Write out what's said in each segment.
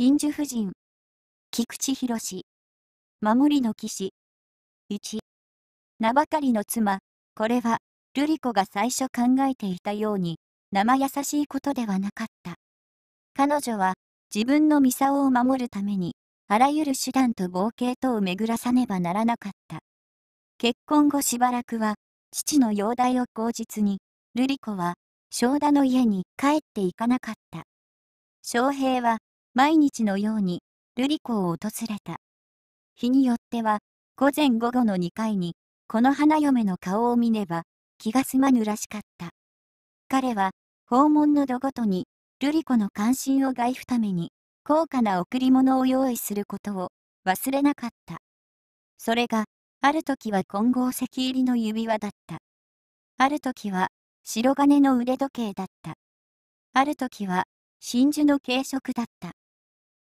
真珠夫人。菊池博守りの騎士。1。名ばかりの妻。これは、瑠璃子が最初考えていたように、生優しいことではなかった。彼女は、自分のミサオを守るために、あらゆる手段と冒険とを巡らさねばならなかった。結婚後しばらくは、父の容体を口実に、瑠璃子は、正田の家に帰っていかなかった。翔平は、毎日のように瑠璃子を訪れた。日によっては午前午後の2回にこの花嫁の顔を見ねば気が済まぬらしかった。彼は訪問の度ごとに瑠璃子の関心を害ふために高価な贈り物を用意することを忘れなかった。それがある時は金剛石入りの指輪だった。ある時は白金の腕時計だった。ある時は真珠の軽食だった。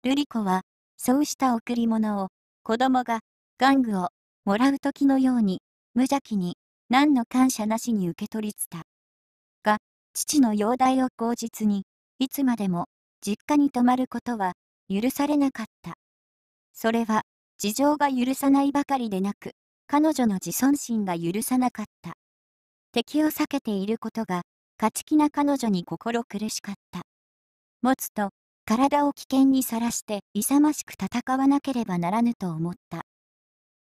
ルリ子は、そうした贈り物を、子供が、玩具を、もらう時のように、無邪気に、何の感謝なしに受け取りつた。が、父の容体を口実に、いつまでも、実家に泊まることは、許されなかった。それは、事情が許さないばかりでなく、彼女の自尊心が許さなかった。敵を避けていることが、勝ち気な彼女に心苦しかった。持つと、体を危険にさらして勇ましく戦わなければならぬと思った。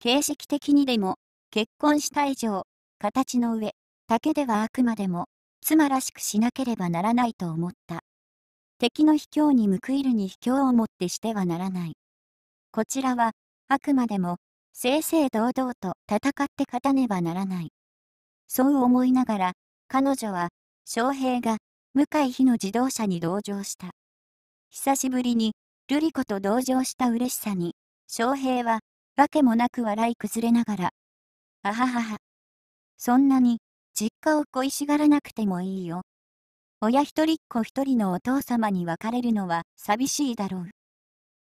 形式的にでも、結婚した以上、形の上、竹ではあくまでも、妻らしくしなければならないと思った。敵の卑怯に報いるに卑怯をもってしてはならない。こちらは、あくまでも、正々堂々と戦って勝たねばならない。そう思いながら、彼女は、将平が、向井日の自動車に同乗した。久しぶりに、瑠璃子と同情した嬉しさに、翔平は、わけもなく笑い崩れながら、あははは。そんなに、実家を恋しがらなくてもいいよ。親一人っ子一人のお父様に別れるのは寂しいだろう。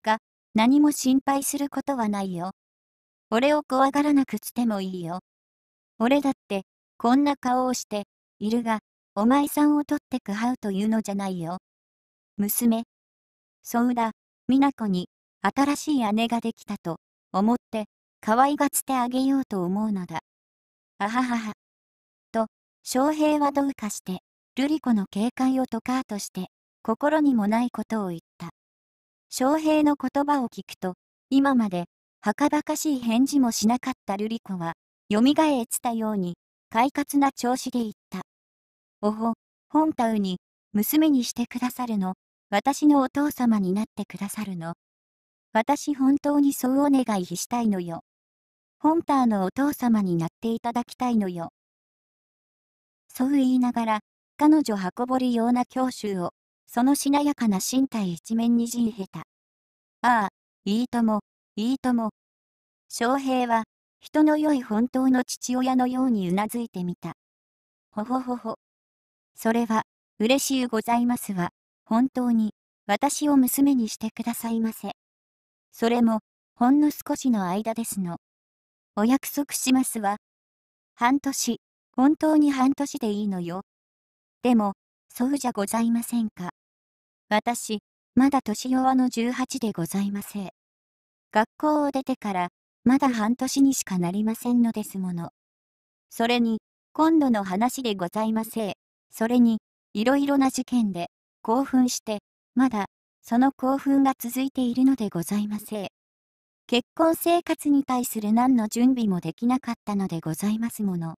が、何も心配することはないよ。俺を怖がらなくしてもいいよ。俺だって、こんな顔をして、いるが、お前さんを取ってくはうというのじゃないよ。娘、そうだ、美奈子に、新しい姉ができたと、思って、可愛がってあげようと思うのだ。あははは。と、翔平はどうかして、瑠璃子の警戒を解かーとして、心にもないことを言った。翔平の言葉を聞くと、今まで、はかばかしい返事もしなかった瑠璃子は、よみがえったように、快活な調子で言った。おほ、本タウに、娘にしてくださるの、私のお父様になってくださるの。私本当にそうお願いしたいのよ。ホンターのお父様になっていただきたいのよ。そう言いながら、彼女運ぼりような教習を、そのしなやかな身体一面にじんへた。ああ、いいとも、いいとも。翔平は、人の良い本当の父親のようにうなずいてみた。ほほほほ。それは、嬉しゅうございますわ。本当に私を娘にしてくださいませ。それもほんの少しの間ですの。お約束しますわ。半年、本当に半年でいいのよ。でも、そうじゃございませんか。私、まだ年弱の18でございません。学校を出てから、まだ半年にしかなりませんのですもの。それに、今度の話でございません。それに、いろいろな事件で、興奮して、まだ、その興奮が続いているのでございません。結婚生活に対する何の準備もできなかったのでございますもの。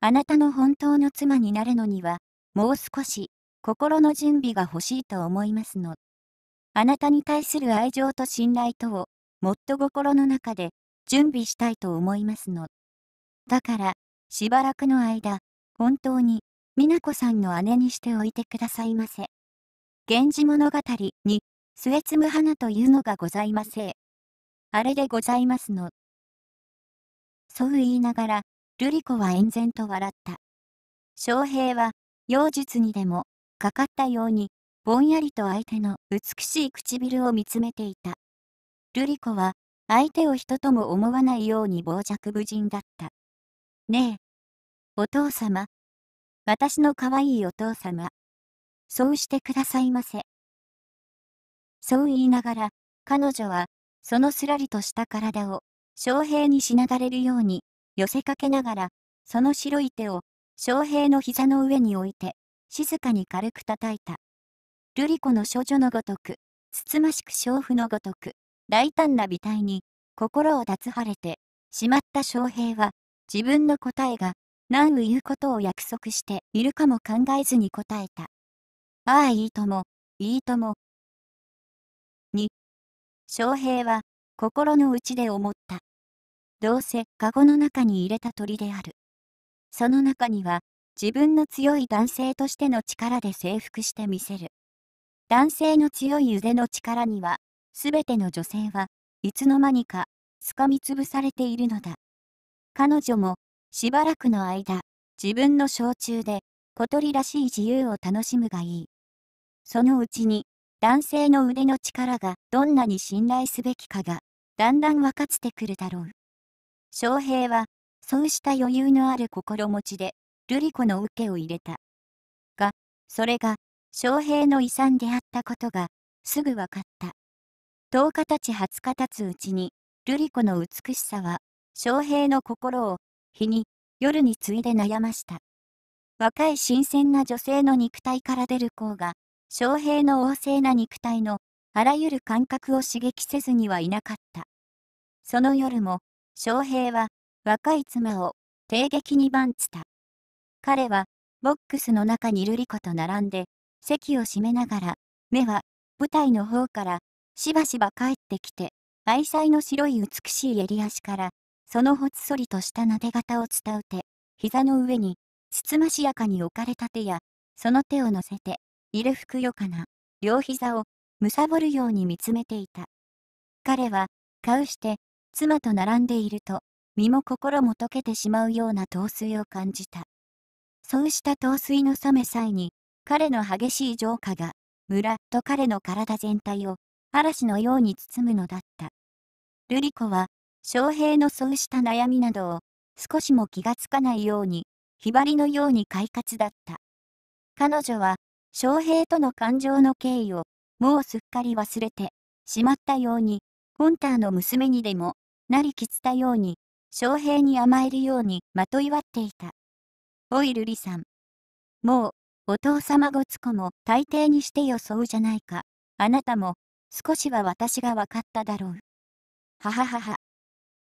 あなたの本当の妻になるのには、もう少し、心の準備が欲しいと思いますの。あなたに対する愛情と信頼とを、もっと心の中で、準備したいと思いますの。だから、しばらくの間、本当に、美奈子さんの姉にしておいてくださいませ。源氏物語に、末摘む花というのがございません。あれでございますの。そう言いながら、瑠璃子は遠然と笑った。昌平は、妖術にでも、かかったように、ぼんやりと相手の美しい唇を見つめていた。瑠璃子は、相手を人とも思わないように傍若無人だった。ねえ。お父様。私の可愛いお父様。そうしてくださいませ。そう言いながら、彼女は、そのすらりとした体を、昌平にしながれるように、寄せかけながら、その白い手を、昌平の膝の上に置いて、静かに軽く叩いた。瑠璃子の処女のごとく、つつましく娼婦のごとく、大胆な美体に、心を脱はれて、しまった昌平は、自分の答えが、何を言うことを約束しているかも考えずに答えた。ああいいとも、いいとも。2、翔平は、心の内で思った。どうせ、カゴの中に入れた鳥である。その中には、自分の強い男性としての力で征服してみせる。男性の強い腕の力には、すべての女性はいつの間にか、つかみつぶされているのだ。彼女も、しばらくの間、自分の焼酎で、小鳥らしい自由を楽しむがいい。そのうちに、男性の腕の力がどんなに信頼すべきかが、だんだん分かってくるだろう。翔平は、そうした余裕のある心持ちで、瑠璃子の受けを入れた。が、それが、翔平の遺産であったことが、すぐ分かった。10日たち20日たつうちに、瑠璃子の美しさは、翔平の心を、日に、夜に次いで悩ました。若い新鮮な女性の肉体から出る子が、翔平の旺盛な肉体のあらゆる感覚を刺激せずにはいなかった。その夜も、翔平は若い妻を帝劇に番つた。彼はボックスの中にルリ子と並んで席を閉めながら目は舞台の方からしばしば帰ってきて愛妻の白い美しい襟足からそのほつそりとしたなで方を伝うて膝の上につつましやかに置かれた手やその手を乗せているふくよかな、両膝を、むさぼるように見つめていた。彼は、かうして、妻と並んでいると、身も心も溶けてしまうような陶酔を感じた。そうした陶酔の冷め際に、彼の激しい浄化が、村と彼の体全体を、嵐のように包むのだった。ルリ子は、翔平のそうした悩みなどを、少しも気がつかないように、ひばりのように快活だった。彼女は、翔平との感情の経緯を、もうすっかり忘れて、しまったように、ホンターの娘にでも、なりきつたように、翔平に甘えるようにまといわっていた。おいるりさん。もう、お父様ごつこも大抵にしてよそうじゃないか。あなたも、少しは私が分かっただろう。はははは。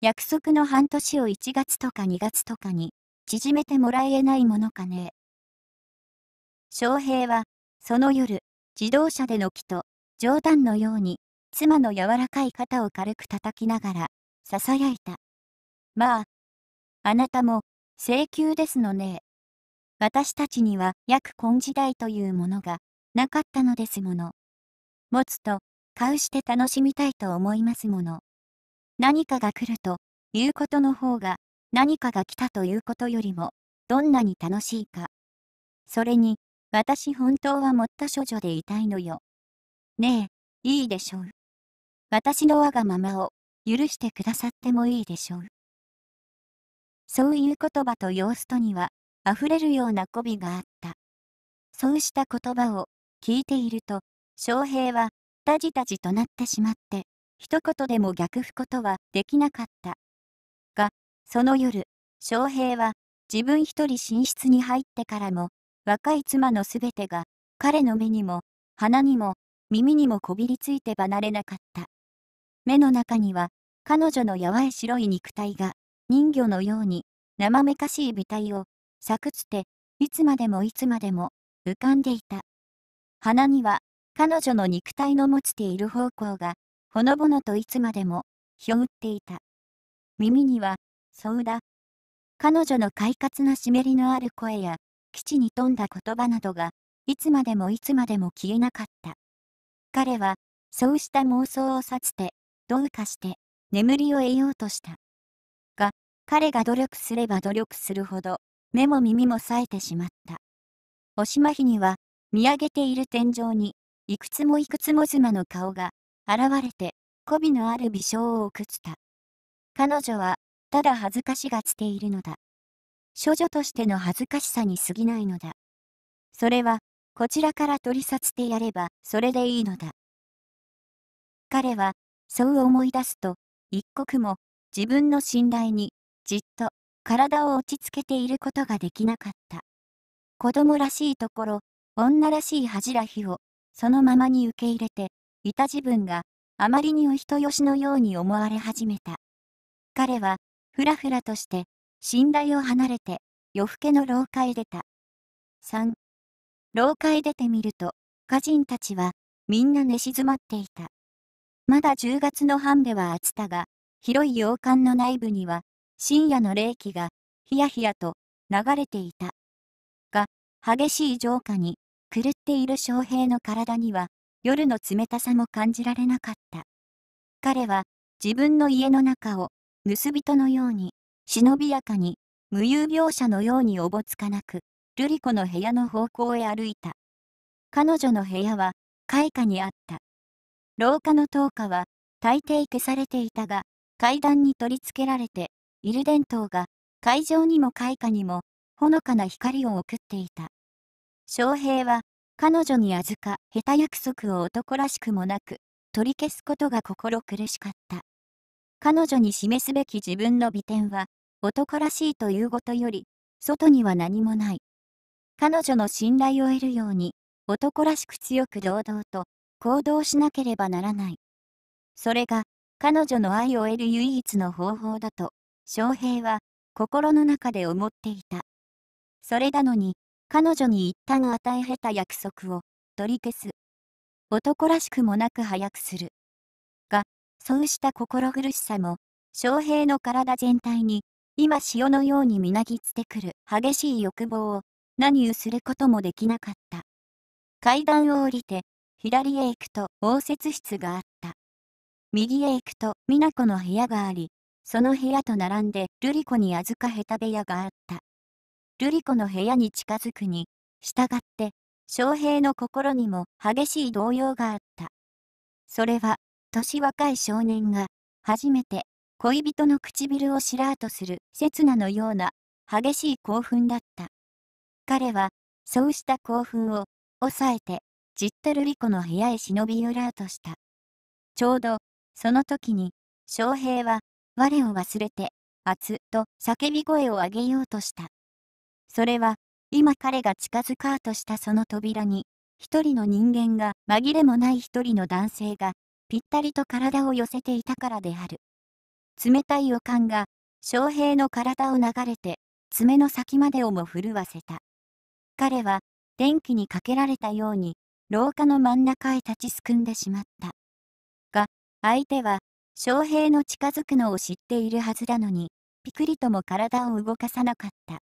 約束の半年を1月とか2月とかに、縮めてもらえないものかね。翔平は、その夜、自動車での木と、冗談のように、妻の柔らかい肩を軽く叩きながら、囁いた。まあ、あなたも、請求ですのね。私たちには、約今時代というものが、なかったのですもの。持つと、買うして楽しみたいと思いますもの。何かが来ると、いうことの方が、何かが来たということよりも、どんなに楽しいか。それに、私本当は持った処女でいたいのよ。ねえ、いいでしょう。私のわがままを許してくださってもいいでしょう。そういう言葉と様子とには溢れるような媚びがあった。そうした言葉を聞いていると、翔平はたじたじとなってしまって、一言でも逆ふことはできなかった。が、その夜、翔平は自分一人寝室に入ってからも若い妻のすべてが、彼の目にも、鼻にも、耳にもこびりついて離れなかった。目の中には、彼女のやわい白い肉体が、人魚のように、生めかしい美体を、さくつて、いつまでもいつまでも、浮かんでいた。鼻には、彼女の肉体の持ちている方向が、ほのぼのといつまでも、ひょうっていた。耳には、そうだ。彼女の快活な湿りのある声や、基地に富んだ言葉などが、いつまでもいつまでも消えなかった。彼は、そうした妄想をさつて、どうかして、眠りを得ようとした。が、彼が努力すれば努力するほど、目も耳も冴えてしまった。おしまひには、見上げている天井に、いくつもいくつも妻の顔が、現れて、媚びのある微笑を送った。彼女は、ただ恥ずかしがつているのだ。処女としての恥ずかしさに過ぎないのだ。それは、こちらから取り去ってやれば、それでいいのだ。彼は、そう思い出すと、一刻も、自分の信頼に、じっと、体を落ち着けていることができなかった。子供らしいところ、女らしい恥じらひを、そのままに受け入れて、いた自分が、あまりにお人よしのように思われ始めた。彼は、ふらふらとして、寝台を離れて、夜更けの廊下へ出た。3、廊下へ出てみると、家人たちは、みんな寝静まっていた。まだ10月の半では暑たが、広い洋館の内部には、深夜の冷気が、ひやひやと、流れていた。が、激しい浄化に、狂っている将平の体には、夜の冷たさも感じられなかった。彼は、自分の家の中を、盗人のように、忍びやかに、無遊描写のようにおぼつかなく、瑠璃子の部屋の方向へ歩いた。彼女の部屋は、開花にあった。廊下の灯火は、大抵消されていたが、階段に取り付けられて、イルデン灯が、会場にも開花にも、ほのかな光を送っていた。翔平は、彼女に預か、下手約束を男らしくもなく、取り消すことが心苦しかった。彼女に示すべき自分の美点は、男らしいということより、外には何もない。彼女の信頼を得るように、男らしく強く堂々と行動しなければならない。それが、彼女の愛を得る唯一の方法だと、翔平は心の中で思っていた。それなのに、彼女に一旦与え下手約束を取り消す。男らしくもなく早くする。が、そうした心苦しさも、翔平の体全体に今潮のようにみなぎってくる激しい欲望を何をすることもできなかった。階段を降りて、左へ行くと応接室があった。右へ行くと美奈子の部屋があり、その部屋と並んで瑠璃子に預か下手部屋があった。瑠璃子の部屋に近づくに、従って、翔平の心にも激しい動揺があった。それは、年若い少年が、初めて恋人の唇をしらーとする刹那のような激しい興奮だった。彼は、そうした興奮を抑えて、じっとルリ子の部屋へ忍び寄らうとした。ちょうど、その時に、翔平は、我を忘れて、熱と叫び声を上げようとした。それは、今彼が近づかうとしたその扉に、一人の人間が紛れもない一人の男性が、ぴったりと体を寄せていたからである。冷たい予感が、翔平の体を流れて、爪の先までをも震わせた。彼は、電気にかけられたように、廊下の真ん中へ立ちすくんでしまった。が、相手は、翔平の近づくのを知っているはずなのに、ピクリとも体を動かさなかった。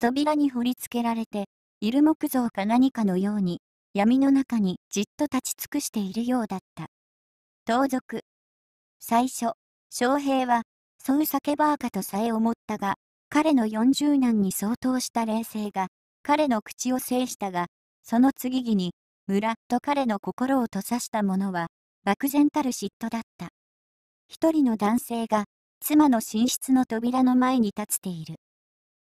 扉に掘り付けられて、いる木造か何かのように、闇の中にじっと立ち尽くしているようだった。盗賊。最初、昌平は、そう叫ばーかとさえ思ったが、彼の四十難に相当した冷静が、彼の口を制したが、その次儀に、村と彼の心を閉ざしたものは、漠然たる嫉妬だった。一人の男性が、妻の寝室の扉の前に立っている。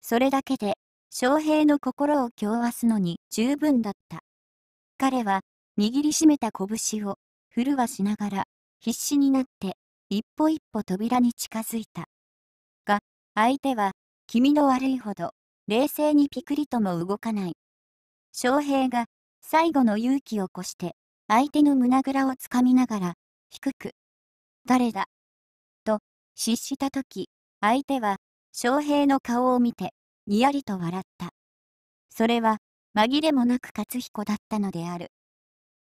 それだけで、昌平の心を狂わすのに十分だった。彼は、握りしめた拳を、振るわしながら、必死になって、一歩一歩扉に近づいた。が、相手は、気味の悪いほど、冷静にピクリとも動かない。翔平が、最後の勇気を越して、相手の胸ぐらをつかみながら、低く、誰だと、失したとき、相手は、翔平の顔を見て、にやりと笑った。それは、紛れもなく勝彦だったのである。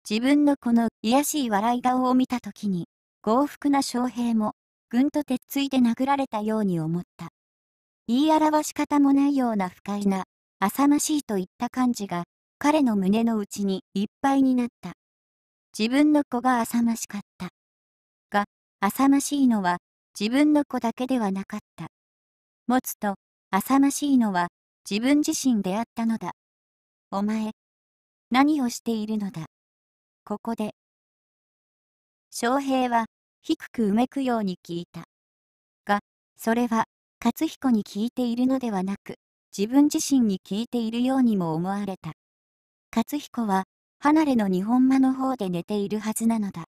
自分のこの癒しい笑い顔を見たときに、幸福な将兵も、ぐんと鉄槌で殴られたように思った。言い表し方もないような不快な、浅ましいといった感じが、彼の胸の内にいっぱいになった。自分の子が浅ましかった。が、浅ましいのは、自分の子だけではなかった。持つと、浅ましいのは、自分自身であったのだ。お前、何をしているのだ。ここで。翔平は、低くうめくように聞いた。が、それは、勝彦に聞いているのではなく、自分自身に聞いているようにも思われた。勝彦は、離れの日本間の方で寝ているはずなのだ。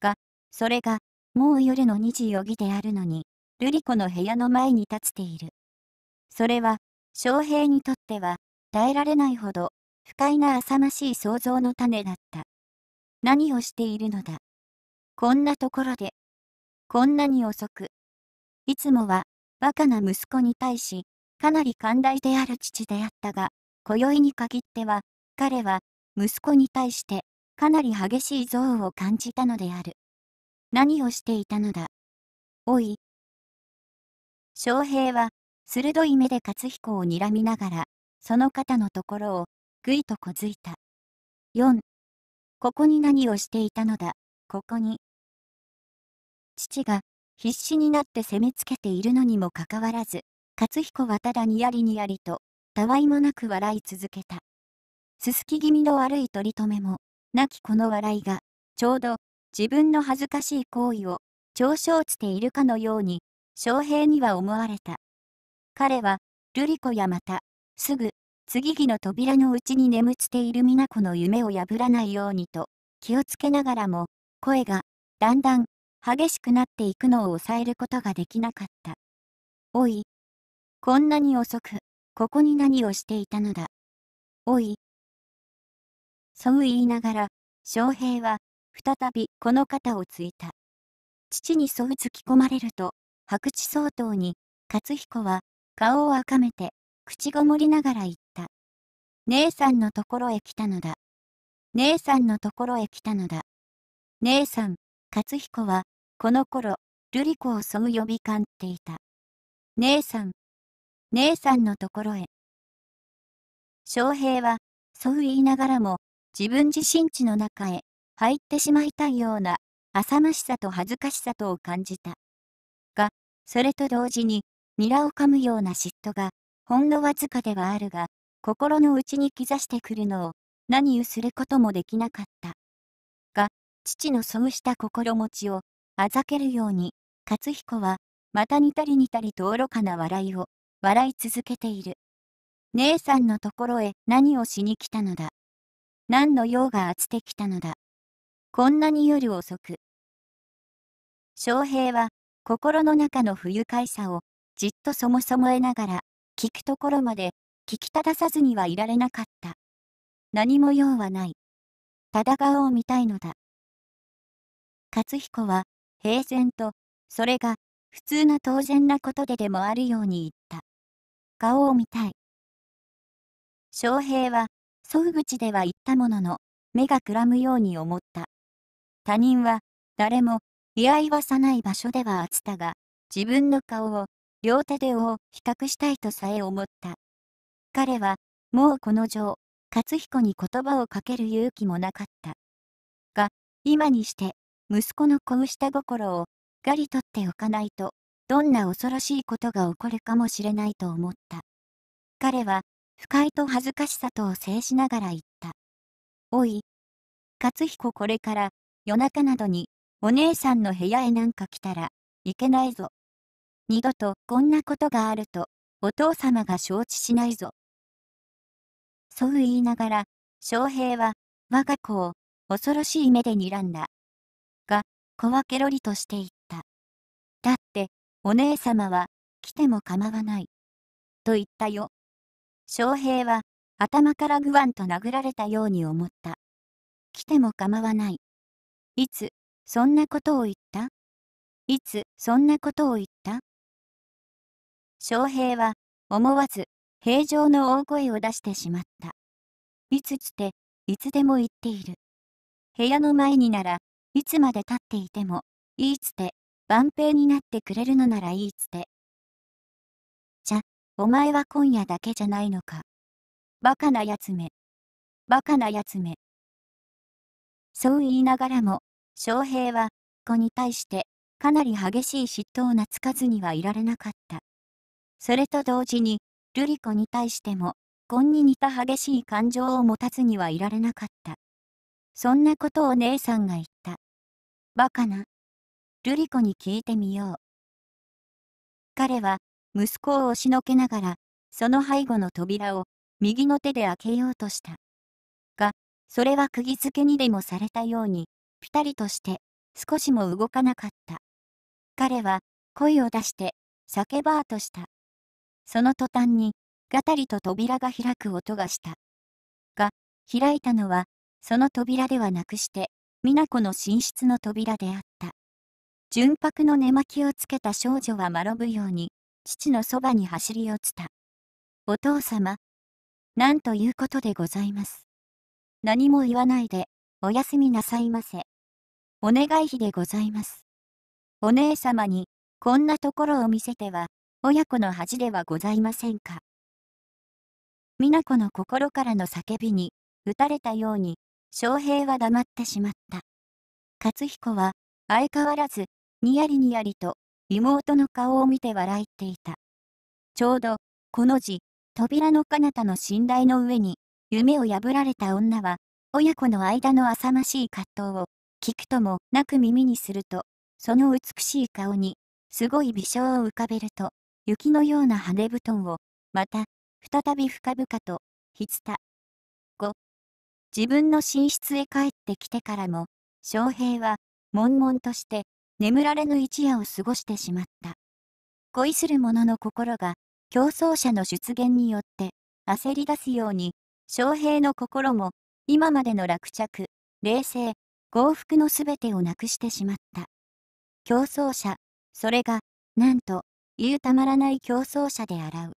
が、それが、もう夜の2時余儀であるのに、瑠璃子の部屋の前に立つている。それは、将平にとっては、耐えられないほど、不快な浅ましい想像の種だった。何をしているのだ。こんなところで、こんなに遅く。いつもは、バカな息子に対し、かなり寛大である父であったが、今宵に限っては、彼は、息子に対して、かなり激しい憎悪を感じたのである。何をしていたのだ。おい。翔平は、鋭い目で勝彦を睨みながら、その肩のところを、ぐいとこづいた。4。ここに何をしていたのだ。ここに、父が必死になって攻めつけているのにもかかわらず、勝彦はただにやりにやりと、たわいもなく笑い続けた。すすき気味の悪い取り留めも、亡きこの笑いが、ちょうど自分の恥ずかしい行為を嘲笑しているかのように、将平には思われた。彼は、瑠璃子やまた、すぐ、次々の扉の内に眠っている美奈子の夢を破らないようにと、気をつけながらも、声が、だんだん、激しくなっていくのを抑えることができなかった。おい。こんなに遅く、ここに何をしていたのだ。おい。そう言いながら、翔平は、再びこの肩をついた。父にそう突き込まれると、白痴相当に、勝彦は、顔を赤めて、口ごもりながら言った。姉さんのところへ来たのだ。姉さんのところへ来たのだ。姉さん、勝彦は、この頃、瑠璃子をそう呼びかんっていた。姉さん、姉さんのところへ。翔平は、そう言いながらも、自分自身地の中へ入ってしまいたいような浅ましさと恥ずかしさとを感じた。が、それと同時に、ニラを噛むような嫉妬が、ほんのわずかではあるが、心の内に刻してくるのを、何をすることもできなかった。が、父のそうした心持ちを、あざけるように、勝彦は、また似たり似たりと愚かな笑いを、笑い続けている。姉さんのところへ何をしに来たのだ。何の用があつてきたのだ。こんなに夜遅く。翔平は、心の中の不愉快さを、じっとそもそもえながら、聞くところまで、聞きたさずにはいられなかった。何も用はない。ただ顔を見たいのだ。勝彦は、平然と、それが、普通な当然なことででもあるように言った。顔を見たい。翔平は、祖父口では言ったものの、目がくらむように思った。他人は、誰も、居合わさない場所ではあったが、自分の顔を、両手でを比較したいとさえ思った。彼は、もうこの情勝彦に言葉をかける勇気もなかった。が、今にして、息子の子う下た心をがり取っておかないと、どんな恐ろしいことが起こるかもしれないと思った。彼は、不快と恥ずかしさとを制しながら言った。おい、勝彦これから夜中などにお姉さんの部屋へなんか来たらいけないぞ。二度とこんなことがあるとお父様が承知しないぞ。そう言いながら翔平は我が子を恐ろしい目で睨んだ。子はケロリとして言った。だって、お姉様は、来ても構わない。と言ったよ。翔平は、頭からグワンと殴られたように思った。来ても構わない。いつ、そんなことを言ったいつ、そんなことを言った翔平は、思わず、平常の大声を出してしまった。いつつて、いつでも言っている。部屋の前になら、いつまでたっていても、いいつて、万平になってくれるのならいいつて。じゃ、お前は今夜だけじゃないのか。バカなやつめ。バカなやつめ。そう言いながらも、翔平は、子に対して、かなり激しい嫉妬を懐かずにはいられなかった。それと同時に、瑠璃子に対しても、子に似た激しい感情を持たずにはいられなかった。そんなことを姉さんが言っバカな。ルリコに聞いてみよう。彼は息子を押しのけながら、その背後の扉を右の手で開けようとした。が、それは釘付けにでもされたように、ピタリとして少しも動かなかった。彼は声を出して叫ばーとした。その途端に、がたりと扉が開く音がした。が、開いたのは、その扉ではなくして、美奈子の寝室の扉であった。純白の寝巻きをつけた少女はまろぶように、父のそばに走り落ちた。お父様、何ということでございます。何も言わないで、おやすみなさいませ。お願い日でございます。お姉様に、こんなところを見せては、親子の恥ではございませんか。美奈子の心からの叫びに、打たれたように、翔平は黙ってしまった。勝彦は、相変わらず、にやりにやりと、妹の顔を見て笑っていた。ちょうど、この字、扉の彼方の信頼の上に、夢を破られた女は、親子の間の浅ましい葛藤を、聞くともなく耳にすると、その美しい顔に、すごい微笑を浮かべると、雪のような羽布団を、また、再び深々と、ひつた、自分の寝室へ帰ってきてからも、翔平は、悶々として、眠られぬ一夜を過ごしてしまった。恋する者の心が、競争者の出現によって、焦り出すように、翔平の心も、今までの落着、冷静、幸福のすべてをなくしてしまった。競争者、それが、なんと、言うたまらない競争者であらう。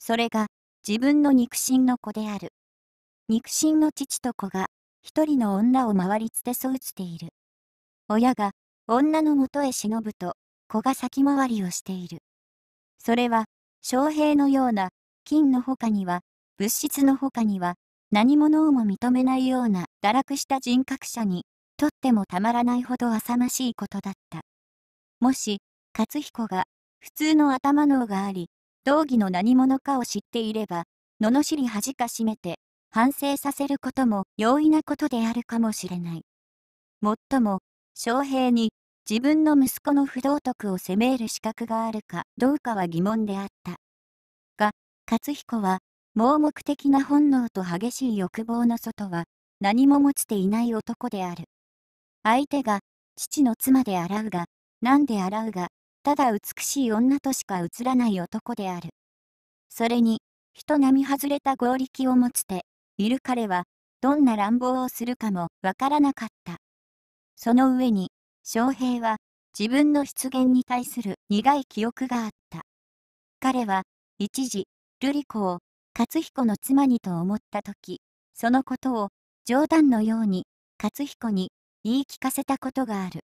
それが、自分の肉親の子である。肉親の父と子が、一人の女を回りつてそうしている。親が、女のもとへ忍ぶと、子が先回りをしている。それは、将兵のような、金の他には、物質の他には、何者をも認めないような堕落した人格者にとってもたまらないほど浅ましいことだった。もし、勝彦が普通の頭脳があり、道義の何者かを知っていれば、罵り恥かしめて、反省させることも容易なことであるかもしれない。もっとも、将兵に自分の息子の不道徳を責める資格があるかどうかは疑問であった。が、勝彦は、盲目的な本能と激しい欲望の外は、何も持ちていない男である。相手が、父の妻で洗うが、何で洗うが、ただ美しい女としか映らない男である。それに、人並み外れた合力を持つて、いる彼は、どんな乱暴をするかもわからなかった。その上に、翔平は、自分の出現に対する苦い記憶があった。彼は、一時、瑠璃子を、勝彦の妻にと思った時、そのことを、冗談のように、勝彦に、言い聞かせたことがある。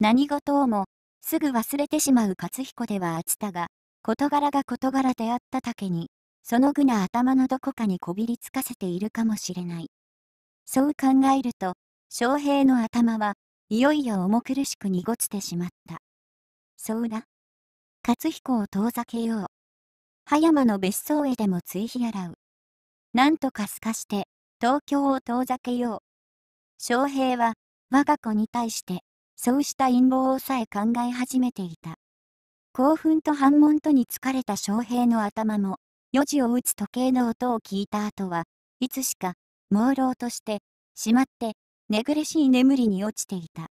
何事をも、すぐ忘れてしまう勝彦ではあったが、事柄が事柄であったたけに、その具な頭のどこかにこびりつかせているかもしれない。そう考えると、翔平の頭はいよいよ重苦しく濁ってしまった。そうだ。勝彦を遠ざけよう。葉山の別荘へでも追肥洗う。なんとかすかして、東京を遠ざけよう。翔平は、我が子に対して、そうした陰謀をさえ考え始めていた。興奮と反問とに疲れた翔平の頭も、4時を打つ時計の音を聞いた後はいつしか朦朧としてしまって寝苦しい眠りに落ちていた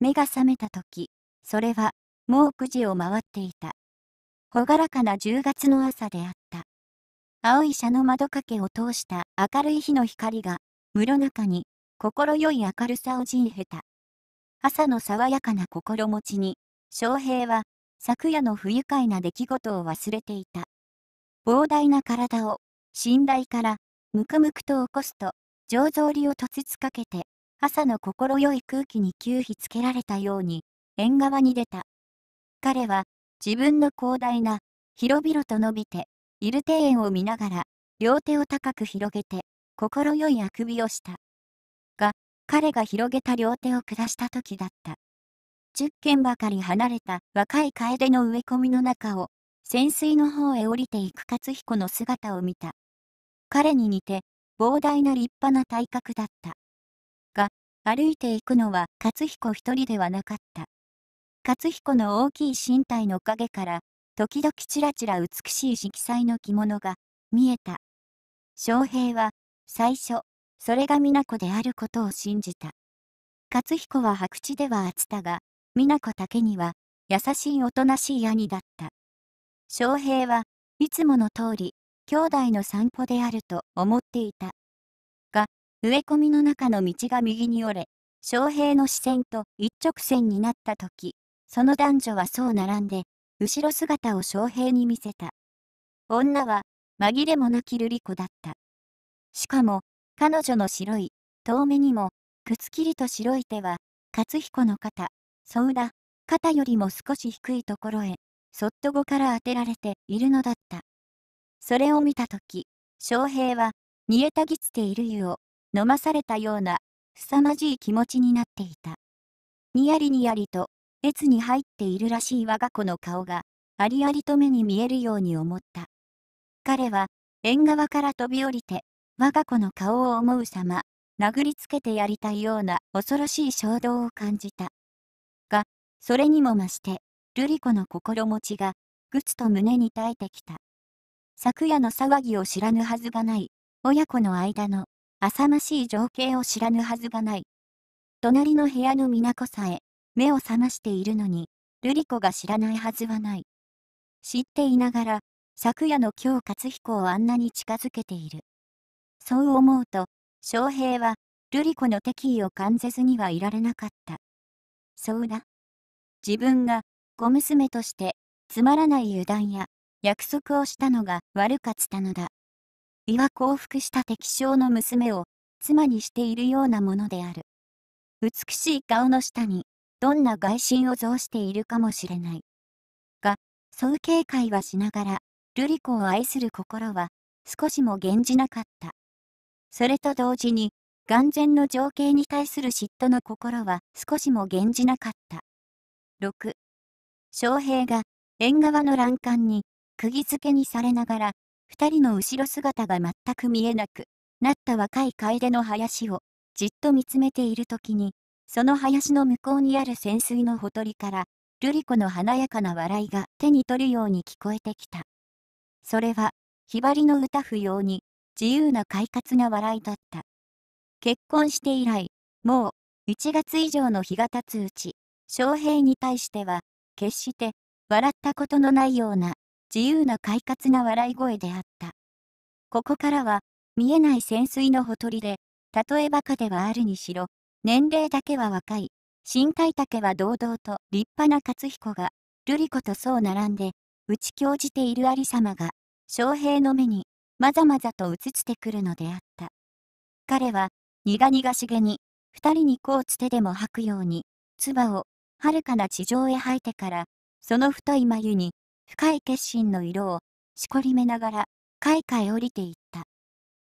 目が覚めた時それはもう9時を回っていた朗らかな10月の朝であった青い車の窓掛けを通した明るい日の光が室中に心よい明るさを陣へた朝の爽やかな心持ちに翔平は昨夜の不愉快な出来事を忘れていた膨大な体を、寝台から、むくむくと起こすと、醸造りをとつつかけて、朝の心よい空気に急皮つけられたように、縁側に出た。彼は、自分の広大な、広々と伸びて、いる庭園を見ながら、両手を高く広げて、心よいあくびをした。が、彼が広げた両手を下した時だった。10軒ばかり離れた若い楓の植え込みの中を潜水の方へ降りていく勝彦の姿を見た。彼に似て、膨大な立派な体格だった。が、歩いていくのは勝彦一人ではなかった。勝彦の大きい身体の影から、時々ちらちら美しい色彩の着物が見えた。翔平は、最初、それが美奈子であることを信じた。勝彦は白痴ではあつたが、美奈子だけには、優しいおとなしい兄だった。翔平はいつもの通り、兄弟の散歩であると思っていた。が、植え込みの中の道が右に折れ、翔平の視線と一直線になった時、その男女はそう並んで、後ろ姿を翔平に見せた。女は、紛れもなき瑠璃子だった。しかも、彼女の白い、遠目にも、くつきりと白い手は、勝彦の肩、う裏、肩よりも少し低いところへ、そっと後から当てられているのだった。それを見たとき、翔平は、煮えたぎつている湯を、飲まされたような、凄まじい気持ちになっていた。にやりにやりと、越に入っているらしい我が子の顔が、ありありと目に見えるように思った。彼は、縁側から飛び降りて、我が子の顔を思う様、殴りつけてやりたいような恐ろしい衝動を感じた。が、それにも増して、瑠璃子の心持ちが、ぐつと胸に耐えてきた。昨夜の騒ぎを知らぬはずがない。親子の間の、浅ましい情景を知らぬはずがない。隣の部屋の美奈子さえ、目を覚ましているのに、瑠璃子が知らないはずはない。知っていながら、昨夜の今日勝彦をあんなに近づけている。そう思うと、翔平は、瑠璃子の敵意を感じずにはいられなかった。そうだ。自分が、小娘としてつまらない油断や約束をしたのが悪かったのだ。胃は降伏した敵将の娘を妻にしているようなものである。美しい顔の下にどんな外心を増しているかもしれない。が、そう警戒はしながら、瑠璃子を愛する心は少しも現じなかった。それと同時に、眼前の情景に対する嫉妬の心は少しも現じなかった。6翔平が、縁側の欄干に、釘付けにされながら、二人の後ろ姿が全く見えなくなった若い楓の林を、じっと見つめている時に、その林の向こうにある潜水のほとりから、ルリ子の華やかな笑いが手に取るように聞こえてきた。それは、ひばりの歌不要に、自由な快活な笑いだった。結婚して以来、もう、1月以上の日が経つうち、翔平に対しては、決して笑ったことのないような自由な快活な笑い声であった。ここからは見えない潜水のほとりで、たとえばかではあるにしろ、年齢だけは若い、新海竹は堂々と立派な勝彦が、瑠璃子とそう並んで、打ち興じている有様が、昌平の目に、まざまざと映ってくるのであった。彼は、苦々しげに、二人に甲つてでも吐くように、唾を遥かな地上へ吐いてから、その太い眉に、深い決心の色を、しこりめながら、かいかい降りていった。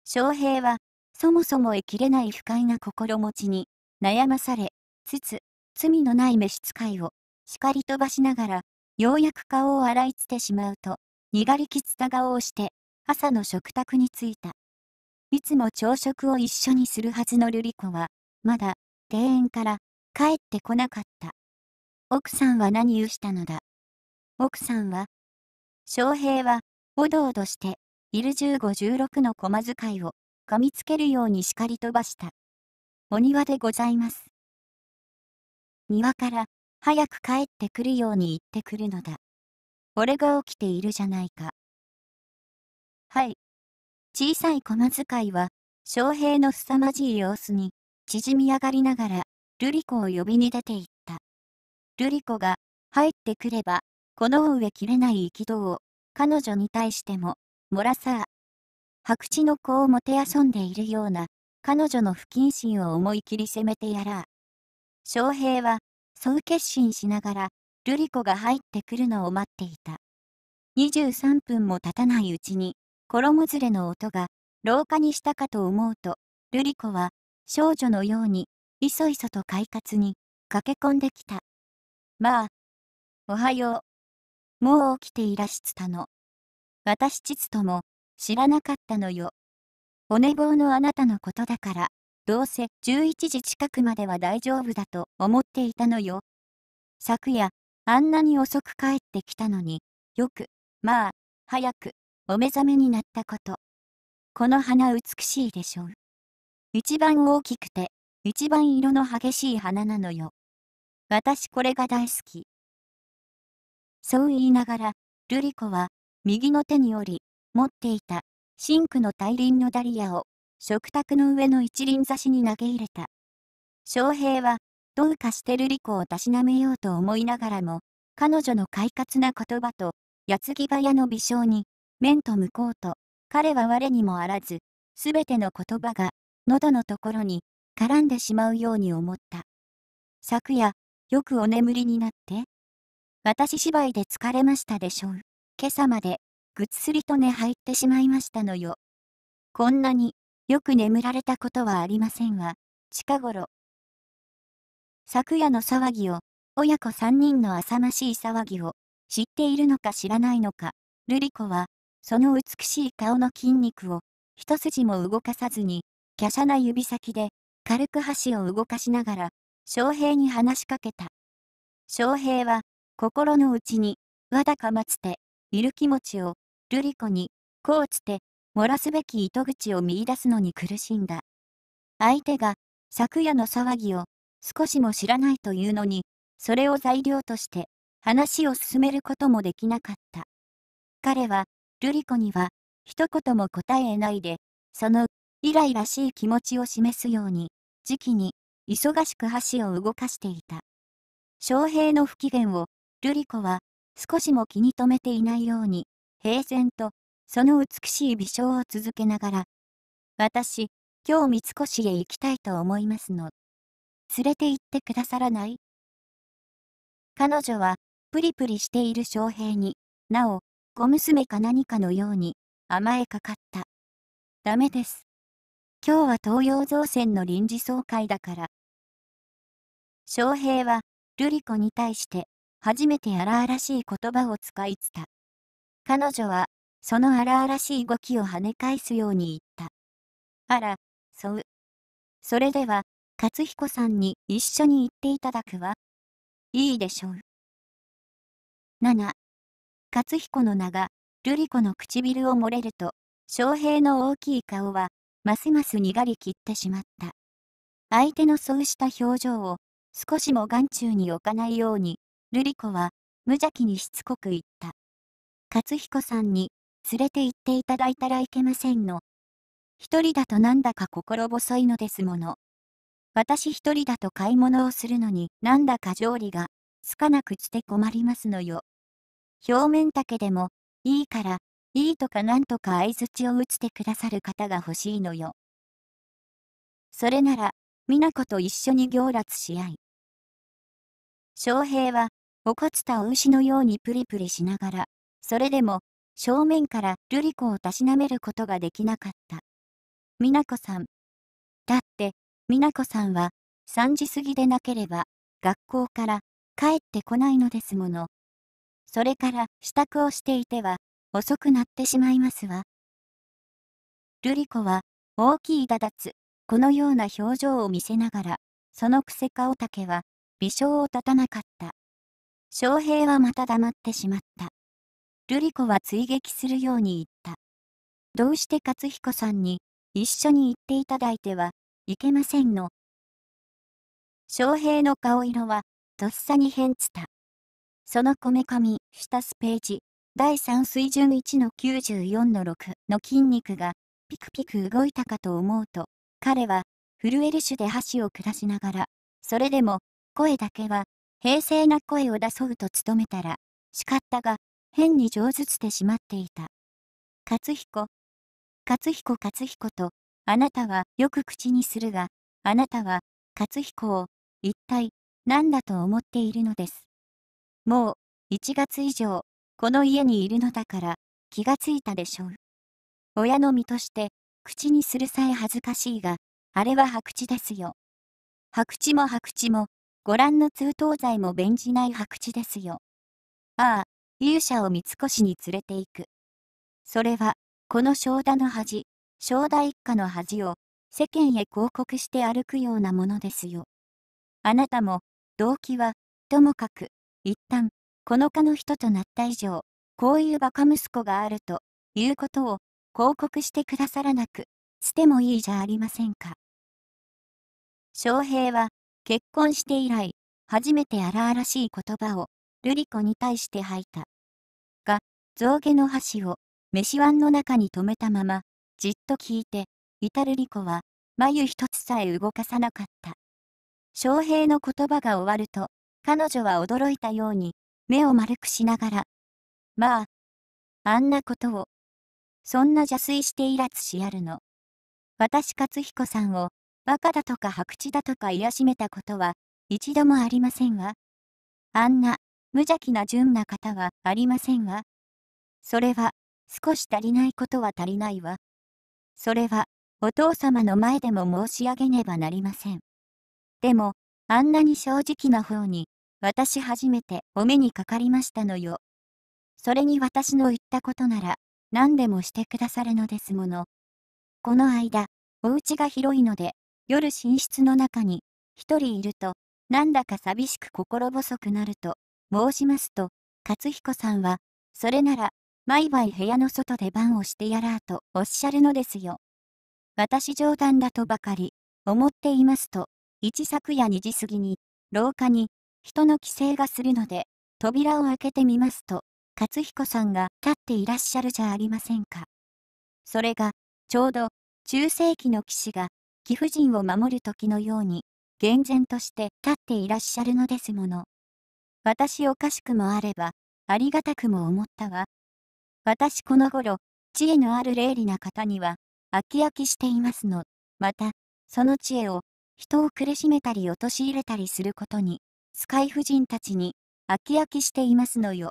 昌平は、そもそも得きれない不快な心持ちに、悩まされ、つつ、罪のない召使いを、叱り飛ばしながら、ようやく顔を洗いつてしまうと、にがりきつた顔をして、朝の食卓に着いた。いつも朝食を一緒にするはずの瑠璃子は、まだ、庭園から帰ってこなかった。奥さんは何をしたのだ。奥さんは、翔平は、おどおどして、いる1516の駒使いを、噛みつけるように叱り飛ばした。お庭でございます。庭から、早く帰ってくるように言ってくるのだ。俺が起きているじゃないか。はい。小さい駒使いは、翔平の凄まじい様子に、縮み上がりながら、瑠璃子を呼びに出てい瑠璃子が入ってくれば、この上切れない憤を、彼女に対しても、漏らさあ。白痴の子をもてあそんでいるような、彼女の不謹慎を思い切り責めてやらあ。翔平は、そう決心しながら、瑠璃子が入ってくるのを待っていた。23分も経たないうちに、衣ずれの音が、廊下にしたかと思うと、瑠璃子は、少女のように、いそいそと快活に、駆け込んできた。まあ、おはよう。もう起きていらしつたの。私ちつとも、知らなかったのよ。お寝坊のあなたのことだから、どうせ11時近くまでは大丈夫だと思っていたのよ。昨夜、あんなに遅く帰ってきたのに、よく、まあ、早く、お目覚めになったこと。この花美しいでしょう。一番大きくて、一番色の激しい花なのよ。私これが大好き。そう言いながら、ルリ子は、右の手に折り、持っていた、シンクの大輪のダリアを、食卓の上の一輪差しに投げ入れた。翔平は、どうかしてルリ子をたしなめようと思いながらも、彼女の快活な言葉と、矢継ぎ早の微笑に、面と向こうと、彼は我にもあらず、すべての言葉が、喉のところに、絡んでしまうように思った。昨夜、よくお眠りになって。私芝居で疲れましたでしょう。今朝まで、ぐっすりと寝入ってしまいましたのよ。こんなによく眠られたことはありませんわ。近頃。昨夜の騒ぎを、親子3人の浅ましい騒ぎを、知っているのか知らないのか、ルリ子は、その美しい顔の筋肉を、一筋も動かさずに、華奢な指先で、軽く箸を動かしながら、翔平に話しかけた。翔平は、心の内に、わだかまつて、いる気持ちを、瑠璃子に、こうつて、漏らすべき糸口を見出すのに苦しんだ。相手が、昨夜の騒ぎを、少しも知らないというのに、それを材料として、話を進めることもできなかった。彼は、瑠璃子には、一言も答えないで、その、イライラしい気持ちを示すように、時期に、忙しく箸を動かしていた。翔平の不機嫌を、瑠璃子は、少しも気に留めていないように、平然と、その美しい微笑を続けながら、私、今日三越へ行きたいと思いますの。連れて行ってくださらない彼女は、プリプリしている翔平に、なお、小娘か何かのように、甘えかかった。ダメです。今日は東洋造船の臨時総会だから。翔平は、瑠璃子に対して、初めて荒々しい言葉を使いつた。彼女は、その荒々しい動きを跳ね返すように言った。あら、そう。それでは、勝彦さんに一緒に行っていただくわ。いいでしょう。7. 勝彦の名が、瑠璃子の唇を漏れると、翔平の大きい顔は、ますます苦りきってしまった。相手のそうした表情を少しも眼中に置かないように、瑠璃子は無邪気にしつこく言った。勝彦さんに連れて行っていただいたらいけませんの。一人だとなんだか心細いのですもの。私一人だと買い物をするのになんだか条理がつかなくして困りますのよ。表面だけでもいいからいいとかなんとか相槌を打ちてくださる方が欲しいのよ。それなら、美奈子と一緒に行列し合い。翔平は、おったお牛のようにプリプリしながら、それでも、正面から瑠璃子をたしなめることができなかった。美奈子さん。だって、美奈子さんは、3時過ぎでなければ、学校から帰ってこないのですもの。それから支度をしていては、遅くなってしまいますわ。ルリ子は、大きいだだつ、このような表情を見せながら、そのくせ顔竹は、微笑を立たなかった。翔平はまた黙ってしまった。ルリ子は追撃するように言った。どうして勝彦さんに、一緒に行っていただいてはいけませんの。翔平の顔色は、とっさに変つた。そのこめかみ、たスページ、第3水準1の94の6の筋肉がピクピク動いたかと思うと、彼は震える種で箸を下しながら、それでも声だけは平静な声を出そうと努めたら、叱ったが変に上手つてしまっていた。勝彦、勝彦勝彦と、あなたはよく口にするが、あなたは勝彦を一体何だと思っているのです。もう1月以上この家にいるのだから気がついたでしょう。親の身として口にするさえ恥ずかしいが、あれは白痴ですよ。白痴も白痴も、ご覧の通東西も便じない白痴ですよ。ああ、勇者を三越に連れて行く。それは、この正田の恥、正田一家の恥を、世間へ広告して歩くようなものですよ。あなたも、動機は、ともかく、一旦、この科の人となった以上、こういうバカ息子があるということを報告してくださらなく、捨てもいいじゃありませんか。翔平は、結婚して以来、初めて荒々しい言葉を、瑠璃子に対して吐いた。が、象牙の箸を、飯碗の中に留めたまま、じっと聞いて、至る璃子は、眉一つさえ動かさなかった。翔平の言葉が終わると、彼女は驚いたように、目を丸くしながら。まあ、あんなことを。そんな邪推していらつしやるの。私勝彦さんを、バカだとか白痴だとか癒しめたことは、一度もありませんわ。あんな、無邪気な純な方はありませんわ。それは、少し足りないことは足りないわ。それは、お父様の前でも申し上げねばなりません。でも、あんなに正直な方に、私初めてお目にかかりましたのよ。それに私の言ったことなら、何でもしてくださるのですもの。この間、お家が広いので、夜寝室の中に、一人いると、なんだか寂しく心細くなると、申しますと、勝彦さんは、それなら、毎晩部屋の外で番をしてやらあとおっしゃるのですよ。私冗談だとばかり、思っていますと、一昨夜2時過ぎに、廊下に、人の規制がするので、扉を開けてみますと、勝彦さんが立っていらっしゃるじゃありませんか。それが、ちょうど、中世紀の騎士が、貴婦人を守る時のように、厳然として立っていらっしゃるのですもの。私おかしくもあれば、ありがたくも思ったわ。私この頃、知恵のある霊利な方には、飽き飽きしていますの。また、その知恵を、人を苦しめたり陥れたりすることに、スカイ婦人たちに飽き飽きしていますのよ。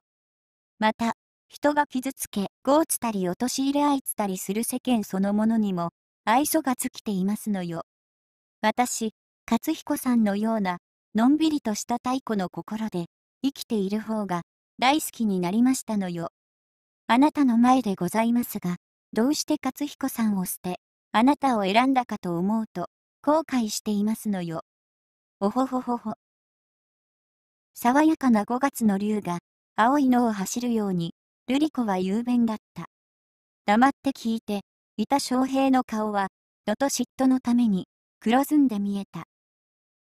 また、人が傷つけ、ゴーつたり陥れあいつたりする世間そのものにも、愛想が尽きていますのよ。私、勝彦さんのような、のんびりとした太古の心で、生きている方が、大好きになりましたのよ。あなたの前でございますが、どうして勝彦さんを捨て、あなたを選んだかと思うと、後悔していますのよ。おほほほほ。爽やかな5月の竜が、青いのを走るように、瑠璃子は雄弁だった。黙って聞いて、いた翔平の顔は、のと嫉妬のために、黒ずんで見えた。